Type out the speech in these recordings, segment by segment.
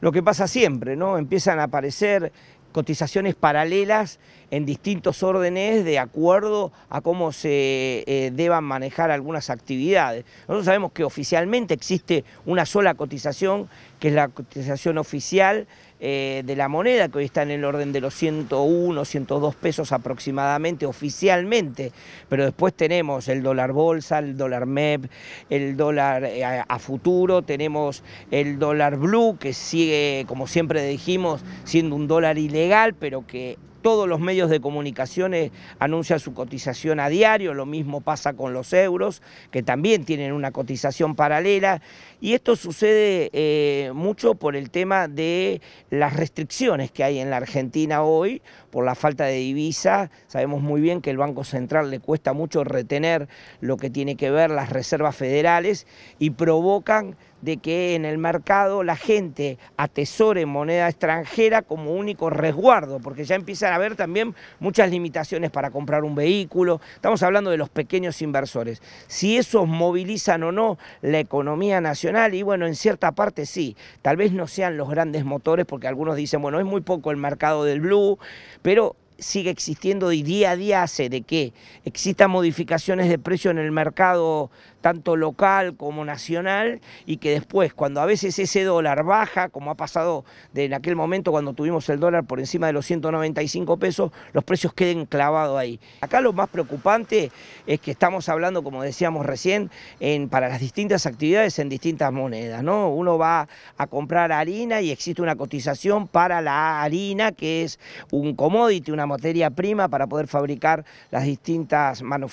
lo que pasa siempre, ¿no? Empiezan a aparecer cotizaciones paralelas en distintos órdenes de acuerdo a cómo se eh, deban manejar algunas actividades. Nosotros sabemos que oficialmente existe una sola cotización, que es la cotización oficial eh, de la moneda, que hoy está en el orden de los 101, 102 pesos aproximadamente oficialmente, pero después tenemos el dólar bolsa, el dólar MEP, el dólar eh, a futuro, tenemos el dólar blue, que sigue, como siempre dijimos, siendo un dólar ilegal, pero que todos los medios de comunicaciones anuncian su cotización a diario, lo mismo pasa con los euros, que también tienen una cotización paralela, y esto sucede eh, mucho por el tema de las restricciones que hay en la Argentina hoy, por la falta de divisa, sabemos muy bien que el Banco Central le cuesta mucho retener lo que tiene que ver las reservas federales y provocan de que en el mercado la gente atesore moneda extranjera como único resguardo, porque ya empiezan a haber también muchas limitaciones para comprar un vehículo. Estamos hablando de los pequeños inversores. Si esos movilizan o no la economía nacional, y bueno, en cierta parte sí, tal vez no sean los grandes motores, porque algunos dicen, bueno, es muy poco el mercado del blue, pero sigue existiendo y día a día hace de que existan modificaciones de precio en el mercado tanto local como nacional y que después cuando a veces ese dólar baja, como ha pasado en aquel momento cuando tuvimos el dólar por encima de los 195 pesos, los precios queden clavados ahí. Acá lo más preocupante es que estamos hablando, como decíamos recién, en, para las distintas actividades en distintas monedas, ¿no? Uno va a comprar harina y existe una cotización para la harina que es un commodity, una materia prima para poder fabricar las distintas manufacturas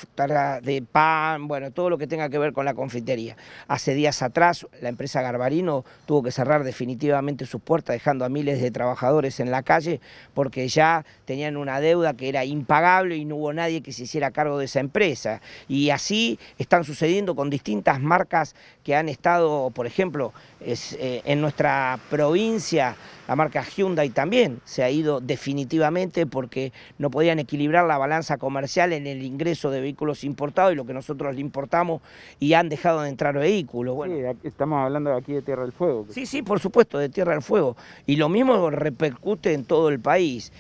de pan, bueno, todo lo que tenga que ver con la confitería. Hace días atrás la empresa Garbarino tuvo que cerrar definitivamente sus puertas dejando a miles de trabajadores en la calle porque ya tenían una deuda que era impagable y no hubo nadie que se hiciera cargo de esa empresa. Y así están sucediendo con distintas marcas que han estado, por ejemplo, eh, en nuestra provincia, la marca Hyundai también se ha ido definitivamente porque no podían equilibrar la balanza comercial en el ingreso de vehículos importados y lo que nosotros le importamos y han dejado de entrar vehículos. estamos hablando aquí de Tierra del Fuego. Sí, sí, por supuesto, de Tierra del Fuego. Y lo mismo repercute en todo el país.